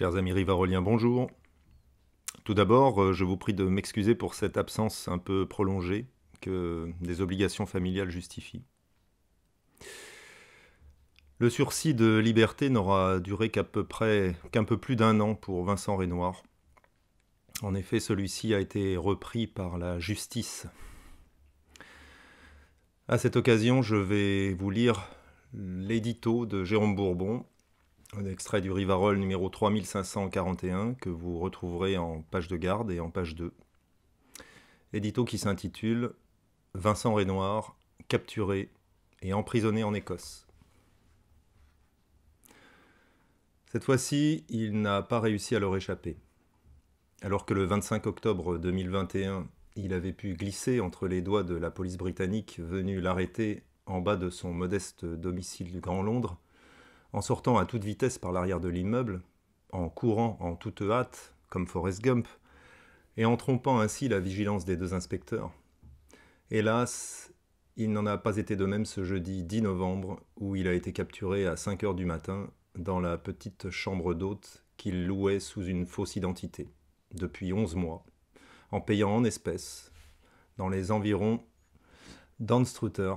Chers amis rivaroliens, bonjour. Tout d'abord, euh, je vous prie de m'excuser pour cette absence un peu prolongée que des obligations familiales justifient. Le sursis de liberté n'aura duré qu'à peu près qu'un peu plus d'un an pour Vincent Renoir. En effet, celui-ci a été repris par la justice. À cette occasion, je vais vous lire l'édito de Jérôme Bourbon un extrait du Rivarol numéro 3541 que vous retrouverez en page de garde et en page 2. Édito qui s'intitule Vincent Renoir, capturé et emprisonné en Écosse. Cette fois-ci, il n'a pas réussi à leur échapper. Alors que le 25 octobre 2021, il avait pu glisser entre les doigts de la police britannique venue l'arrêter en bas de son modeste domicile du Grand Londres, en sortant à toute vitesse par l'arrière de l'immeuble, en courant en toute hâte, comme Forrest Gump, et en trompant ainsi la vigilance des deux inspecteurs. Hélas, il n'en a pas été de même ce jeudi 10 novembre, où il a été capturé à 5 heures du matin dans la petite chambre d'hôte qu'il louait sous une fausse identité, depuis 11 mois, en payant en espèces, dans les environs d'Anstruther,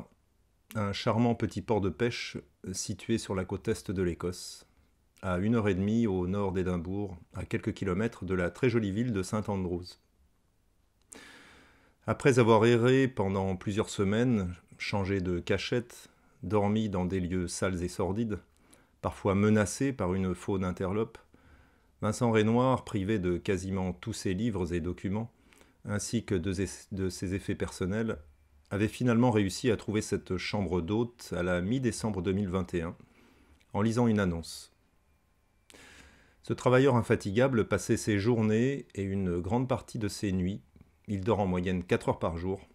un charmant petit port de pêche euh, situé sur la côte est de l'Écosse, à une heure et demie au nord d'Édimbourg, à quelques kilomètres de la très jolie ville de Saint Andrews. Après avoir erré pendant plusieurs semaines, changé de cachette, dormi dans des lieux sales et sordides, parfois menacé par une faune interlope, Vincent Renoir, privé de quasiment tous ses livres et documents, ainsi que de ses effets personnels, avait finalement réussi à trouver cette chambre d'hôte à la mi-décembre 2021 en lisant une annonce. Ce travailleur infatigable passait ses journées et une grande partie de ses nuits, il dort en moyenne 4 heures par jour,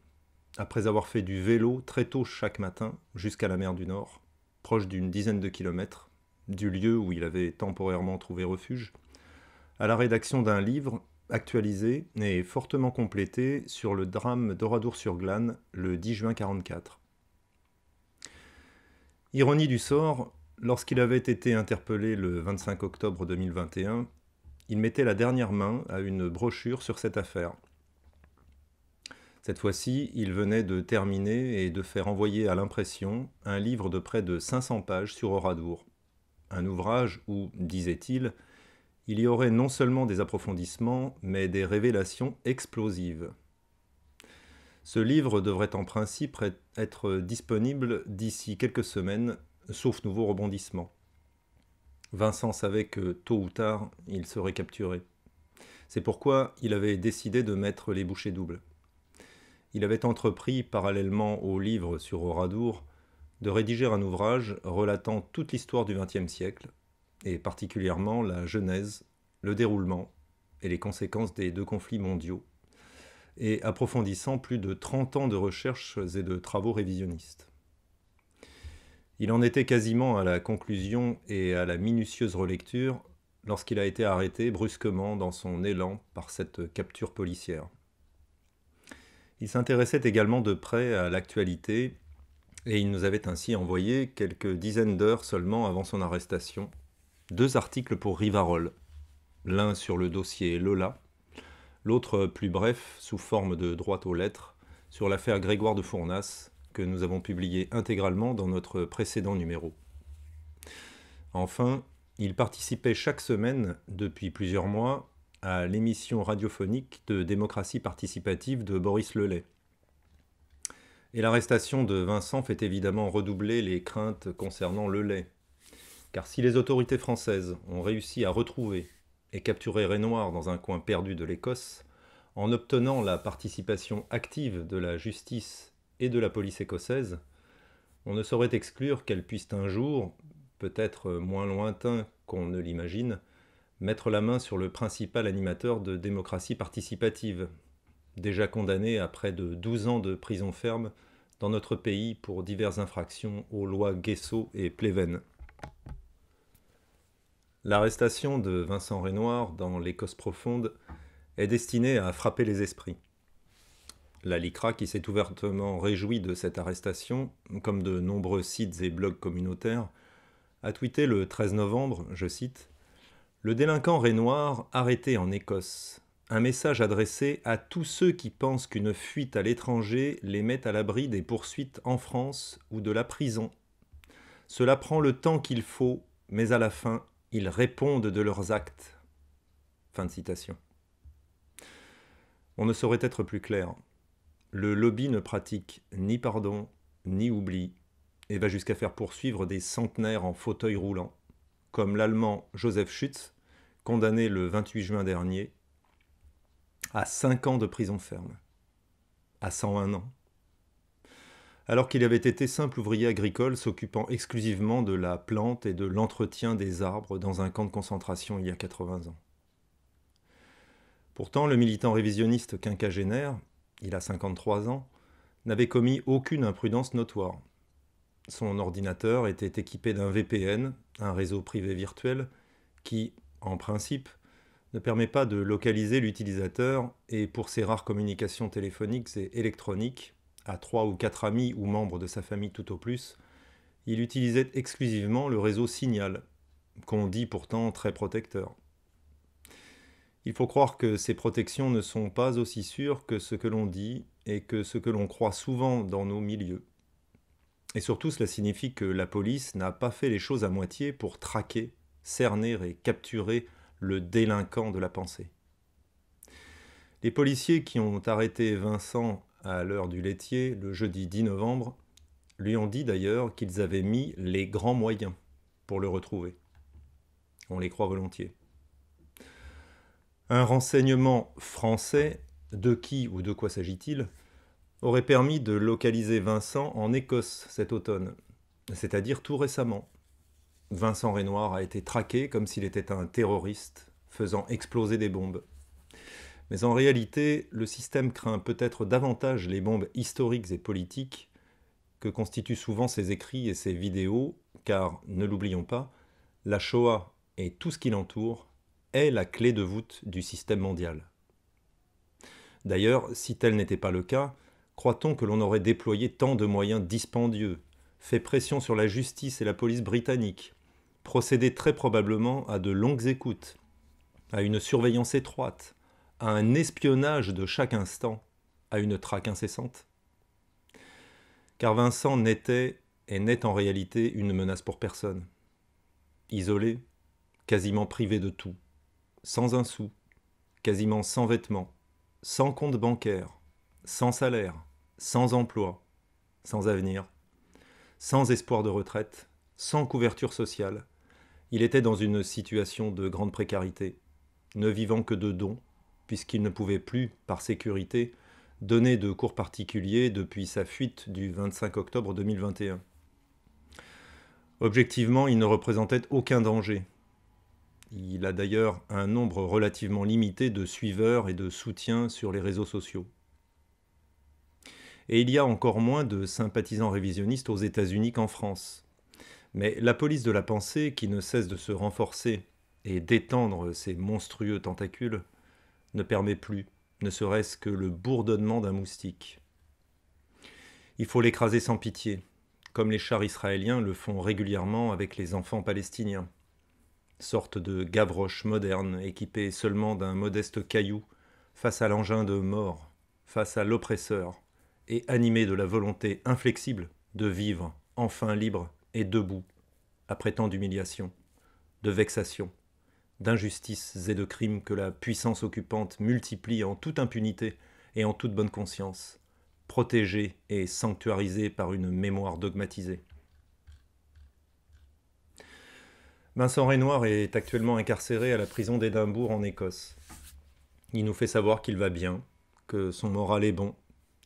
après avoir fait du vélo très tôt chaque matin jusqu'à la mer du Nord, proche d'une dizaine de kilomètres, du lieu où il avait temporairement trouvé refuge, à la rédaction d'un livre Actualisé et fortement complété sur le drame d'Oradour-sur-Glane le 10 juin 1944. Ironie du sort, lorsqu'il avait été interpellé le 25 octobre 2021, il mettait la dernière main à une brochure sur cette affaire. Cette fois-ci, il venait de terminer et de faire envoyer à l'impression un livre de près de 500 pages sur Oradour. Un ouvrage où, disait-il, il y aurait non seulement des approfondissements, mais des révélations explosives. Ce livre devrait en principe être disponible d'ici quelques semaines, sauf nouveau rebondissement. Vincent savait que tôt ou tard, il serait capturé. C'est pourquoi il avait décidé de mettre les bouchées doubles. Il avait entrepris, parallèlement au livre sur Oradour, de rédiger un ouvrage relatant toute l'histoire du XXe siècle, et particulièrement la genèse, le déroulement et les conséquences des deux conflits mondiaux, et approfondissant plus de 30 ans de recherches et de travaux révisionnistes. Il en était quasiment à la conclusion et à la minutieuse relecture lorsqu'il a été arrêté brusquement dans son élan par cette capture policière. Il s'intéressait également de près à l'actualité et il nous avait ainsi envoyé quelques dizaines d'heures seulement avant son arrestation deux articles pour Rivarol, l'un sur le dossier Lola, l'autre plus bref, sous forme de droite aux lettres, sur l'affaire Grégoire de Fournas, que nous avons publié intégralement dans notre précédent numéro. Enfin, il participait chaque semaine, depuis plusieurs mois, à l'émission radiophonique de démocratie participative de Boris Lelay. Et l'arrestation de Vincent fait évidemment redoubler les craintes concernant Lelay, car si les autorités françaises ont réussi à retrouver et capturer Renoir dans un coin perdu de l'Écosse, en obtenant la participation active de la justice et de la police écossaise, on ne saurait exclure qu'elles puissent un jour, peut-être moins lointain qu'on ne l'imagine, mettre la main sur le principal animateur de démocratie participative, déjà condamné à près de 12 ans de prison ferme dans notre pays pour diverses infractions aux lois Guesso et Pleven. L'arrestation de Vincent Renoir dans l'Écosse profonde est destinée à frapper les esprits. La LICRA, qui s'est ouvertement réjouie de cette arrestation, comme de nombreux sites et blogs communautaires, a tweeté le 13 novembre, je cite, Le délinquant Renoir arrêté en Écosse. Un message adressé à tous ceux qui pensent qu'une fuite à l'étranger les met à l'abri des poursuites en France ou de la prison. Cela prend le temps qu'il faut, mais à la fin, ils répondent de leurs actes. Fin de citation. On ne saurait être plus clair. Le lobby ne pratique ni pardon, ni oubli, et va jusqu'à faire poursuivre des centenaires en fauteuil roulant, comme l'Allemand Joseph Schütz, condamné le 28 juin dernier à 5 ans de prison ferme, à 101 ans alors qu'il avait été simple ouvrier agricole s'occupant exclusivement de la plante et de l'entretien des arbres dans un camp de concentration il y a 80 ans. Pourtant, le militant révisionniste quinquagénaire, il a 53 ans, n'avait commis aucune imprudence notoire. Son ordinateur était équipé d'un VPN, un réseau privé virtuel, qui, en principe, ne permet pas de localiser l'utilisateur et pour ses rares communications téléphoniques et électroniques, à trois ou quatre amis ou membres de sa famille tout au plus, il utilisait exclusivement le réseau Signal, qu'on dit pourtant très protecteur. Il faut croire que ces protections ne sont pas aussi sûres que ce que l'on dit et que ce que l'on croit souvent dans nos milieux. Et surtout, cela signifie que la police n'a pas fait les choses à moitié pour traquer, cerner et capturer le délinquant de la pensée. Les policiers qui ont arrêté Vincent à l'heure du laitier, le jeudi 10 novembre, lui ont dit d'ailleurs qu'ils avaient mis les grands moyens pour le retrouver. On les croit volontiers. Un renseignement français, de qui ou de quoi s'agit-il, aurait permis de localiser Vincent en Écosse cet automne, c'est-à-dire tout récemment. Vincent Renoir a été traqué comme s'il était un terroriste faisant exploser des bombes. Mais en réalité, le système craint peut-être davantage les bombes historiques et politiques que constituent souvent ses écrits et ses vidéos, car, ne l'oublions pas, la Shoah et tout ce qui l'entoure est la clé de voûte du système mondial. D'ailleurs, si tel n'était pas le cas, croit-on que l'on aurait déployé tant de moyens dispendieux, fait pression sur la justice et la police britannique procédé très probablement à de longues écoutes, à une surveillance étroite, un espionnage de chaque instant, à une traque incessante Car Vincent n'était et n'est en réalité une menace pour personne. Isolé, quasiment privé de tout, sans un sou, quasiment sans vêtements, sans compte bancaire, sans salaire, sans emploi, sans avenir, sans espoir de retraite, sans couverture sociale, il était dans une situation de grande précarité, ne vivant que de dons puisqu'il ne pouvait plus, par sécurité, donner de cours particuliers depuis sa fuite du 25 octobre 2021. Objectivement, il ne représentait aucun danger. Il a d'ailleurs un nombre relativement limité de suiveurs et de soutiens sur les réseaux sociaux. Et il y a encore moins de sympathisants révisionnistes aux États-Unis qu'en France. Mais la police de la pensée, qui ne cesse de se renforcer et d'étendre ses monstrueux tentacules, ne permet plus, ne serait-ce que le bourdonnement d'un moustique. Il faut l'écraser sans pitié, comme les chars israéliens le font régulièrement avec les enfants palestiniens. Sorte de gavroche moderne, équipée seulement d'un modeste caillou, face à l'engin de mort, face à l'oppresseur, et animé de la volonté inflexible de vivre, enfin libre et debout, après tant d'humiliation, de vexation d'injustices et de crimes que la puissance occupante multiplie en toute impunité et en toute bonne conscience, protégés et sanctuarisés par une mémoire dogmatisée. Vincent Renoir est actuellement incarcéré à la prison d'Édimbourg en Écosse. Il nous fait savoir qu'il va bien, que son moral est bon,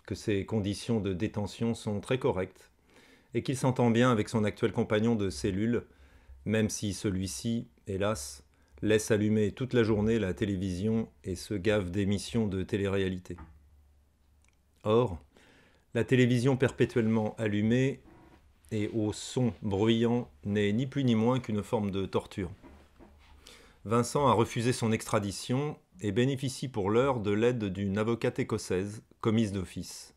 que ses conditions de détention sont très correctes, et qu'il s'entend bien avec son actuel compagnon de cellule, même si celui-ci, hélas, laisse allumer toute la journée la télévision et se gave d'émissions de télé-réalité. Or, la télévision perpétuellement allumée et au son bruyant n'est ni plus ni moins qu'une forme de torture. Vincent a refusé son extradition et bénéficie pour l'heure de l'aide d'une avocate écossaise, commise d'office.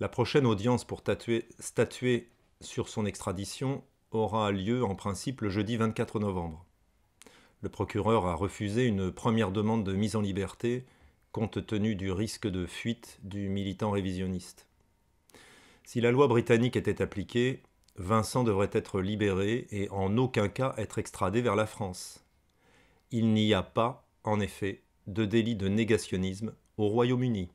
La prochaine audience pour statuer sur son extradition aura lieu en principe le jeudi 24 novembre. Le procureur a refusé une première demande de mise en liberté compte tenu du risque de fuite du militant révisionniste. Si la loi britannique était appliquée, Vincent devrait être libéré et en aucun cas être extradé vers la France. Il n'y a pas, en effet, de délit de négationnisme au Royaume-Uni.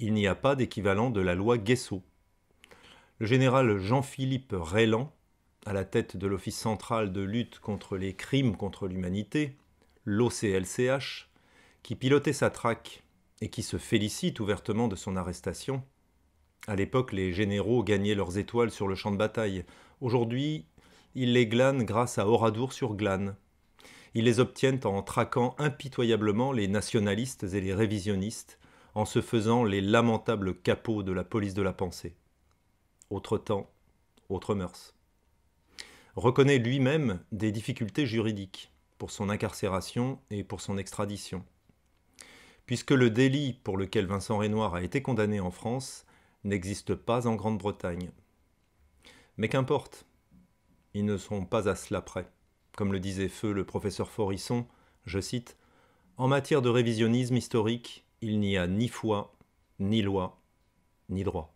Il n'y a pas d'équivalent de la loi Guesso. Le général Jean-Philippe Rélan à la tête de l'Office central de lutte contre les crimes contre l'humanité, l'OCLCH, qui pilotait sa traque et qui se félicite ouvertement de son arrestation. À l'époque, les généraux gagnaient leurs étoiles sur le champ de bataille. Aujourd'hui, ils les glanent grâce à Oradour-sur-Glane. Ils les obtiennent en traquant impitoyablement les nationalistes et les révisionnistes, en se faisant les lamentables capots de la police de la pensée. Autre temps, autre mœurs reconnaît lui-même des difficultés juridiques pour son incarcération et pour son extradition. Puisque le délit pour lequel Vincent Renoir a été condamné en France n'existe pas en Grande-Bretagne. Mais qu'importe, ils ne sont pas à cela près. Comme le disait feu le professeur Forisson, je cite, En matière de révisionnisme historique, il n'y a ni foi, ni loi, ni droit.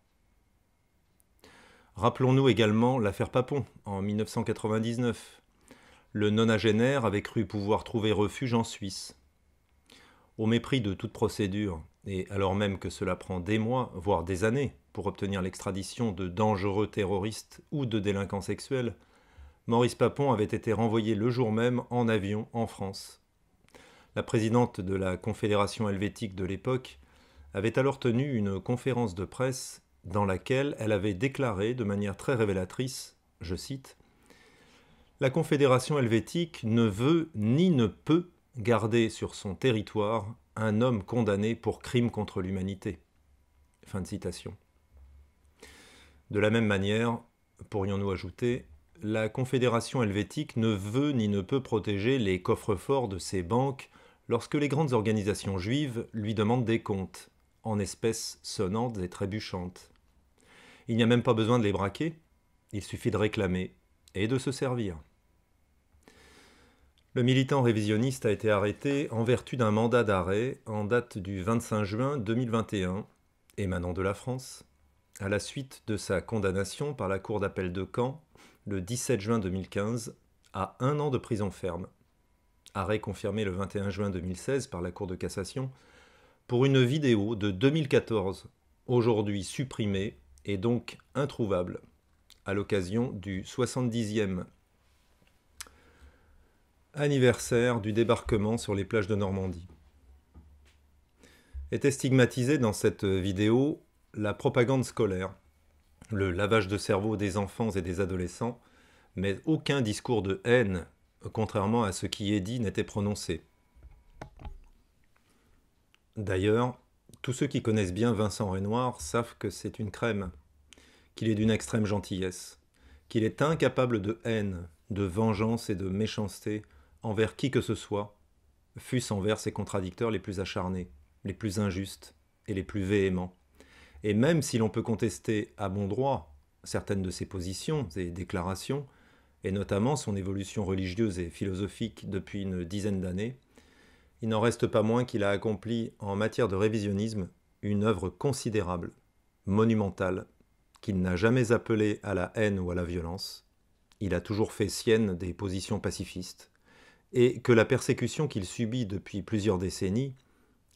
Rappelons-nous également l'affaire Papon en 1999. Le nonagénaire avait cru pouvoir trouver refuge en Suisse. Au mépris de toute procédure, et alors même que cela prend des mois, voire des années, pour obtenir l'extradition de dangereux terroristes ou de délinquants sexuels, Maurice Papon avait été renvoyé le jour même en avion en France. La présidente de la Confédération helvétique de l'époque avait alors tenu une conférence de presse dans laquelle elle avait déclaré de manière très révélatrice, je cite, La Confédération helvétique ne veut ni ne peut garder sur son territoire un homme condamné pour crime contre l'humanité. de citation. De la même manière, pourrions-nous ajouter, la Confédération helvétique ne veut ni ne peut protéger les coffres-forts de ses banques lorsque les grandes organisations juives lui demandent des comptes, en espèces sonnantes et trébuchantes. Il n'y a même pas besoin de les braquer, il suffit de réclamer et de se servir. Le militant révisionniste a été arrêté en vertu d'un mandat d'arrêt en date du 25 juin 2021, émanant de la France, à la suite de sa condamnation par la Cour d'appel de Caen le 17 juin 2015 à un an de prison ferme. Arrêt confirmé le 21 juin 2016 par la Cour de cassation pour une vidéo de 2014, aujourd'hui supprimée et donc introuvable à l'occasion du 70e anniversaire du débarquement sur les plages de Normandie. Était stigmatisée dans cette vidéo la propagande scolaire, le lavage de cerveau des enfants et des adolescents, mais aucun discours de haine, contrairement à ce qui est dit, n'était prononcé. D'ailleurs, tous ceux qui connaissent bien Vincent Renoir savent que c'est une crème, qu'il est d'une extrême gentillesse, qu'il est incapable de haine, de vengeance et de méchanceté envers qui que ce soit, fût-ce envers ses contradicteurs les plus acharnés, les plus injustes et les plus véhéments. Et même si l'on peut contester à bon droit certaines de ses positions et déclarations, et notamment son évolution religieuse et philosophique depuis une dizaine d'années, il n'en reste pas moins qu'il a accompli en matière de révisionnisme une œuvre considérable, monumentale, qu'il n'a jamais appelée à la haine ou à la violence. Il a toujours fait sienne des positions pacifistes, et que la persécution qu'il subit depuis plusieurs décennies,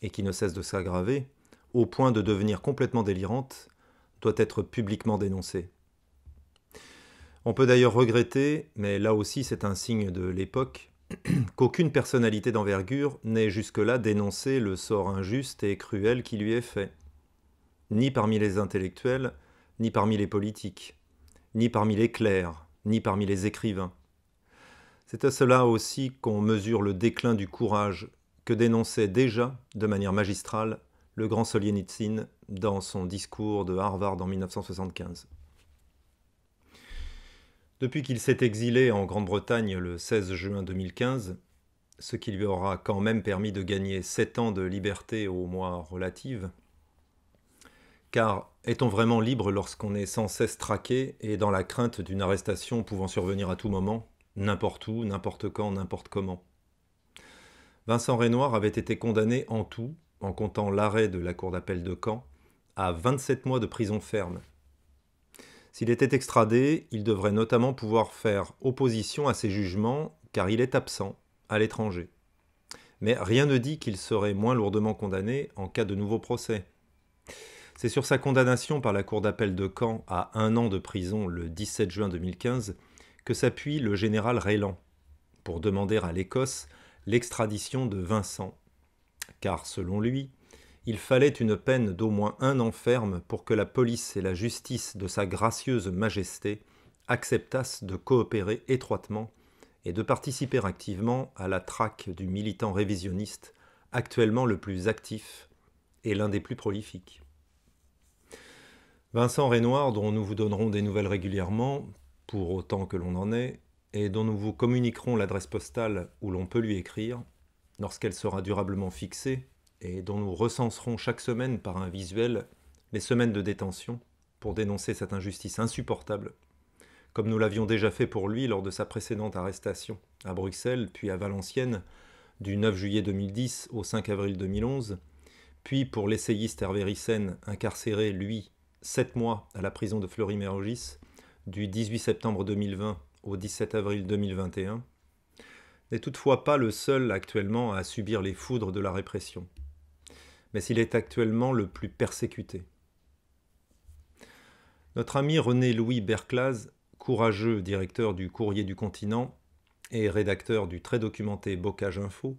et qui ne cesse de s'aggraver, au point de devenir complètement délirante, doit être publiquement dénoncée. On peut d'ailleurs regretter, mais là aussi c'est un signe de l'époque, qu'aucune personnalité d'envergure n'ait jusque-là dénoncé le sort injuste et cruel qui lui est fait, ni parmi les intellectuels, ni parmi les politiques, ni parmi les clercs, ni parmi les écrivains. C'est à cela aussi qu'on mesure le déclin du courage que dénonçait déjà, de manière magistrale, le grand Solzhenitsyn dans son discours de Harvard en 1975. Depuis qu'il s'est exilé en Grande-Bretagne le 16 juin 2015, ce qui lui aura quand même permis de gagner 7 ans de liberté au mois relative, car est-on vraiment libre lorsqu'on est sans cesse traqué et dans la crainte d'une arrestation pouvant survenir à tout moment, n'importe où, n'importe quand, n'importe comment Vincent Renoir avait été condamné en tout, en comptant l'arrêt de la cour d'appel de Caen, à 27 mois de prison ferme s'il était extradé, il devrait notamment pouvoir faire opposition à ses jugements car il est absent, à l'étranger. Mais rien ne dit qu'il serait moins lourdement condamné en cas de nouveau procès. C'est sur sa condamnation par la Cour d'appel de Caen à un an de prison le 17 juin 2015 que s'appuie le général Raylan pour demander à l'Écosse l'extradition de Vincent. Car selon lui, il fallait une peine d'au moins un an ferme pour que la police et la justice de sa gracieuse majesté acceptassent de coopérer étroitement et de participer activement à la traque du militant révisionniste actuellement le plus actif et l'un des plus prolifiques. Vincent Renoir, dont nous vous donnerons des nouvelles régulièrement, pour autant que l'on en ait, et dont nous vous communiquerons l'adresse postale où l'on peut lui écrire, lorsqu'elle sera durablement fixée, et dont nous recenserons chaque semaine par un visuel les semaines de détention pour dénoncer cette injustice insupportable, comme nous l'avions déjà fait pour lui lors de sa précédente arrestation à Bruxelles puis à Valenciennes du 9 juillet 2010 au 5 avril 2011, puis pour l'essayiste Hervé Rissen, incarcéré, lui, sept mois à la prison de Fleury-Mérogis du 18 septembre 2020 au 17 avril 2021, n'est toutefois pas le seul actuellement à subir les foudres de la répression mais s'il est actuellement le plus persécuté. Notre ami René-Louis Berclaz, courageux directeur du Courrier du Continent et rédacteur du très documenté Bocage Info,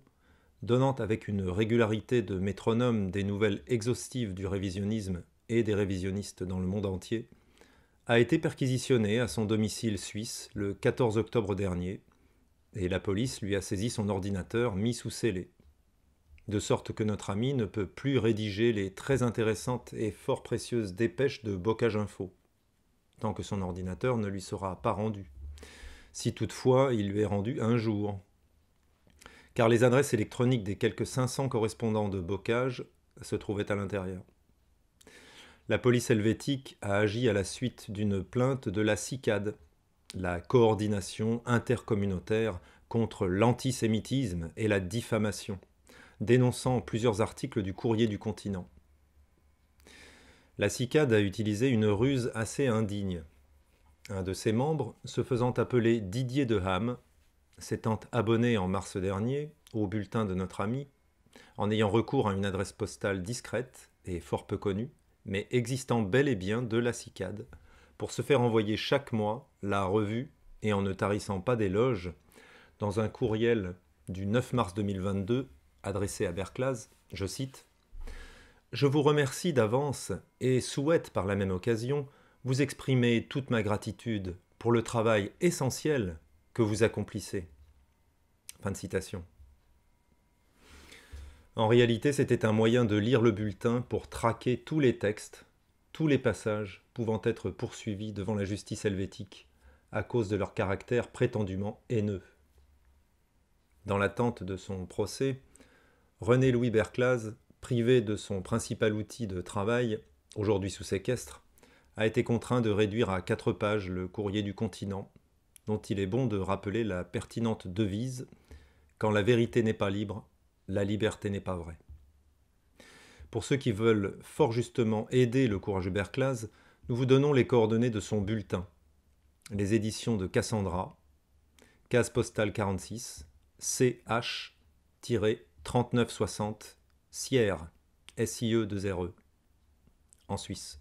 donnant avec une régularité de métronome des nouvelles exhaustives du révisionnisme et des révisionnistes dans le monde entier, a été perquisitionné à son domicile suisse le 14 octobre dernier, et la police lui a saisi son ordinateur mis sous scellé de sorte que notre ami ne peut plus rédiger les très intéressantes et fort précieuses dépêches de Bocage Info, tant que son ordinateur ne lui sera pas rendu, si toutefois il lui est rendu un jour. Car les adresses électroniques des quelques 500 correspondants de Bocage se trouvaient à l'intérieur. La police helvétique a agi à la suite d'une plainte de la CICAD, la coordination intercommunautaire contre l'antisémitisme et la diffamation dénonçant plusieurs articles du courrier du continent. La cicade a utilisé une ruse assez indigne. Un de ses membres, se faisant appeler Didier de Ham, s'étant abonné en mars dernier au bulletin de notre ami, en ayant recours à une adresse postale discrète et fort peu connue, mais existant bel et bien de la cicade, pour se faire envoyer chaque mois la revue et en ne tarissant pas d'éloges, dans un courriel du 9 mars 2022 adressé à Berklaz, je cite Je vous remercie d'avance et souhaite par la même occasion vous exprimer toute ma gratitude pour le travail essentiel que vous accomplissez. Fin de citation. En réalité, c'était un moyen de lire le bulletin pour traquer tous les textes, tous les passages pouvant être poursuivis devant la justice helvétique à cause de leur caractère prétendument haineux. Dans l'attente de son procès, René-Louis Berclaz, privé de son principal outil de travail, aujourd'hui sous séquestre, a été contraint de réduire à quatre pages le courrier du continent, dont il est bon de rappeler la pertinente devise Quand la vérité n'est pas libre, la liberté n'est pas vraie. Pour ceux qui veulent fort justement aider le courageux Berclaz, nous vous donnons les coordonnées de son bulletin, les éditions de Cassandra, case postale 46, CH 3960 Sierre, SIE 2RE, en Suisse.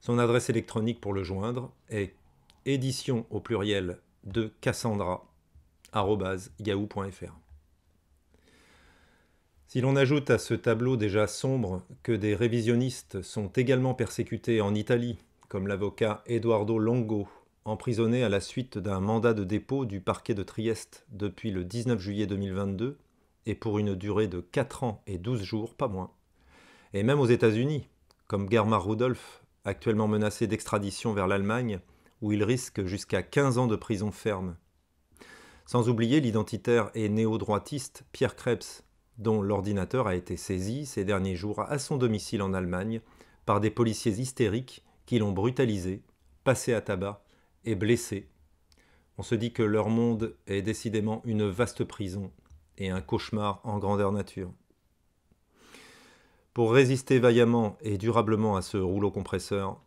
Son adresse électronique pour le joindre est édition au pluriel de cassandra.yahoo.fr. Si l'on ajoute à ce tableau déjà sombre que des révisionnistes sont également persécutés en Italie, comme l'avocat Eduardo Longo, emprisonné à la suite d'un mandat de dépôt du parquet de Trieste depuis le 19 juillet 2022, et pour une durée de 4 ans et 12 jours, pas moins. Et même aux États-Unis, comme Germar Rudolph, actuellement menacé d'extradition vers l'Allemagne, où il risque jusqu'à 15 ans de prison ferme. Sans oublier l'identitaire et néo-droitiste Pierre Krebs, dont l'ordinateur a été saisi ces derniers jours à son domicile en Allemagne par des policiers hystériques qui l'ont brutalisé, passé à tabac et blessé. On se dit que leur monde est décidément une vaste prison et un cauchemar en grandeur nature. Pour résister vaillamment et durablement à ce rouleau compresseur,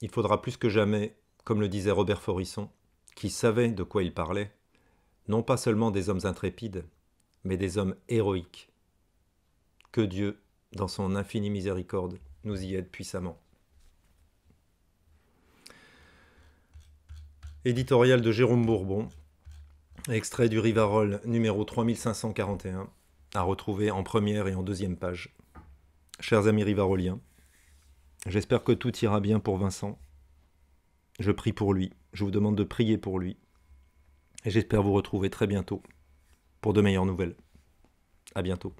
il faudra plus que jamais, comme le disait Robert Forisson, qui savait de quoi il parlait, non pas seulement des hommes intrépides, mais des hommes héroïques. Que Dieu, dans son infinie miséricorde, nous y aide puissamment. Éditorial de Jérôme Bourbon, Extrait du Rivarol numéro 3541, à retrouver en première et en deuxième page. Chers amis rivaroliens, j'espère que tout ira bien pour Vincent. Je prie pour lui, je vous demande de prier pour lui. Et j'espère vous retrouver très bientôt pour de meilleures nouvelles. À bientôt.